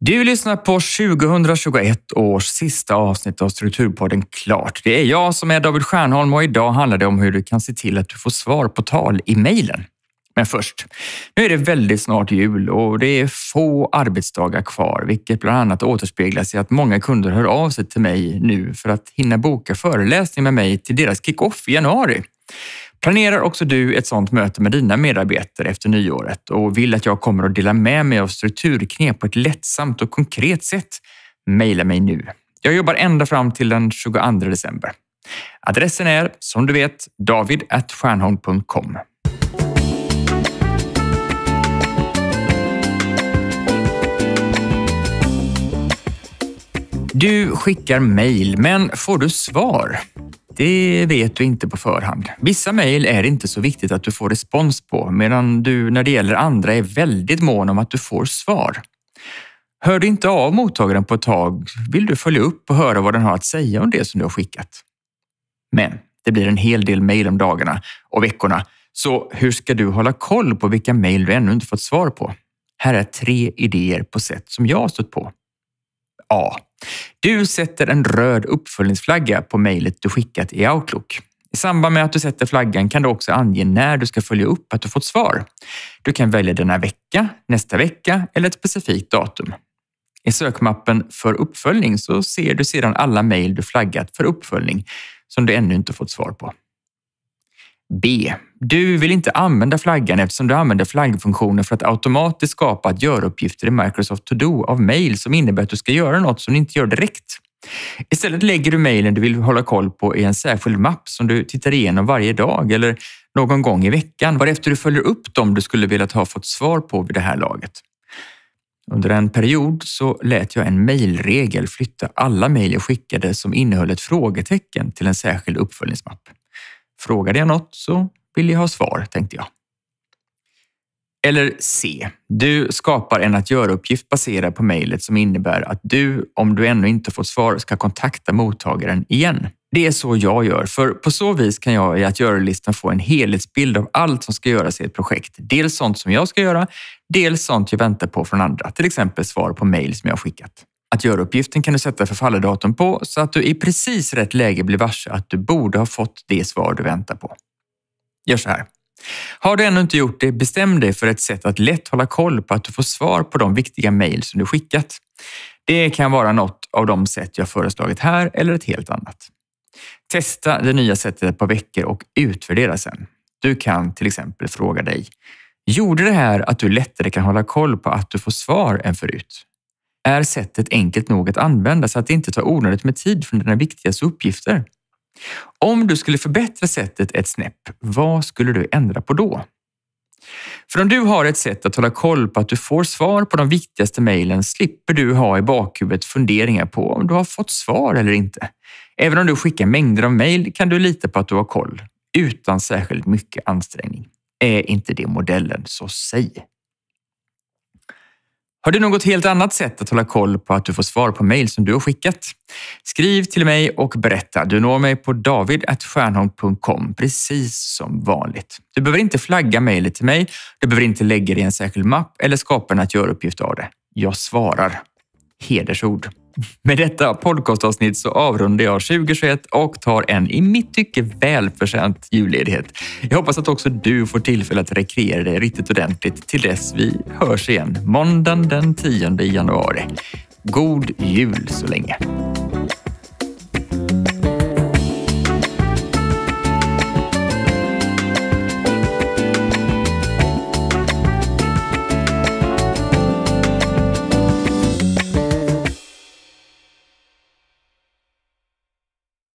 Du lyssnar på 2021 års sista avsnitt av Strukturpodden Klart. Det är jag som är David Stjernholm och idag handlar det om hur du kan se till att du får svar på tal i mejlen. Men först, nu är det väldigt snart jul och det är få arbetsdagar kvar, vilket bland annat återspeglas i att många kunder hör av sig till mig nu för att hinna boka föreläsning med mig till deras kick-off i januari. Planerar också du ett sådant möte med dina medarbetare efter nyåret och vill att jag kommer att dela med mig av strukturknep på ett lättsamt och konkret sätt? mejla mig nu. Jag jobbar ända fram till den 22 december. Adressen är som du vet david.stjernholm.com. Du skickar mejl, men får du svar? Det vet du inte på förhand. Vissa mejl är det inte så viktigt att du får respons på medan du när det gäller andra är väldigt mån om att du får svar. Hör du inte av mottagaren på ett tag vill du följa upp och höra vad den har att säga om det som du har skickat. Men det blir en hel del mejl om dagarna och veckorna, så hur ska du hålla koll på vilka mejl du ännu inte fått svar på? Här är tre idéer på sätt som jag har stött på. A. Du sätter en röd uppföljningsflagga på mejlet du skickat i Outlook. I samband med att du sätter flaggan kan du också ange när du ska följa upp att du fått svar. Du kan välja denna vecka, nästa vecka eller ett specifikt datum. I sökmappen för uppföljning så ser du sedan alla mejl du flaggat för uppföljning som du ännu inte fått svar på. B. Du vill inte använda flaggan eftersom du använder flaggfunktionen för att automatiskt skapa att göra-uppgifter i Microsoft To Do av mejl som innebär att du ska göra något som du inte gör direkt. Istället lägger du mejlen du vill hålla koll på i en särskild mapp som du tittar igenom varje dag eller någon gång i veckan varefter du följer upp dem du skulle velat ha fått svar på vid det här laget. Under en period så lät jag en mejlregel flytta alla mejl jag skickade som innehöll ett frågetecken till en särskild uppföljningsmapp. Frågade jag något så vill jag ha svar, tänkte jag. Eller C. Du skapar en att göra-uppgift baserad på mejlet som innebär att du, om du ännu inte fått svar, ska kontakta mottagaren igen. Det är så jag gör, för på så vis kan jag i att göra-listan få en helhetsbild av allt som ska göras i ett projekt. Dels sånt som jag ska göra, dels sånt jag väntar på från andra, till exempel svar på mejl som jag har skickat. Att göra uppgiften kan du sätta förfallodatum på så att du i precis rätt läge blir varse att du borde ha fått det svar du väntar på. Gör så här. Har du ännu inte gjort det, bestäm dig för ett sätt att lätt hålla koll på att du får svar på de viktiga mejl som du skickat. Det kan vara något av de sätt jag föreslagit här eller ett helt annat. Testa det nya sättet ett par veckor och utvärdera sen. Du kan till exempel fråga dig, gjorde det här att du lättare kan hålla koll på att du får svar än förut? är sättet enkelt nog att använda så att det inte tar onödigt med tid från dina viktigaste uppgifter. Om du skulle förbättra sättet ett snäpp, vad skulle du ändra på då? För om du har ett sätt att hålla koll på att du får svar på de viktigaste mejlen slipper du ha i bakhuvudet funderingar på om du har fått svar eller inte. Även om du skickar mängder av mejl kan du lita på att du har koll utan särskilt mycket ansträngning. Är inte det modellen, så säg har du något helt annat sätt att hålla koll på att du får svar på mejl som du har skickat? Skriv till mig och berätta. Du når mig på david.stjernholm.com precis som vanligt. Du behöver inte flagga mejlet till mig. Du behöver inte lägga det i en särskild mapp eller skapa en att göra-uppgift av det. Jag svarar. Hedersord. Med detta podcastavsnitt så avrundar jag 2021 och tar en i mitt tycke välförtjänt julledighet. Jag hoppas att också du får tillfälle att rekreera dig riktigt ordentligt till dess vi hörs igen måndagen den 10 januari. God jul så länge!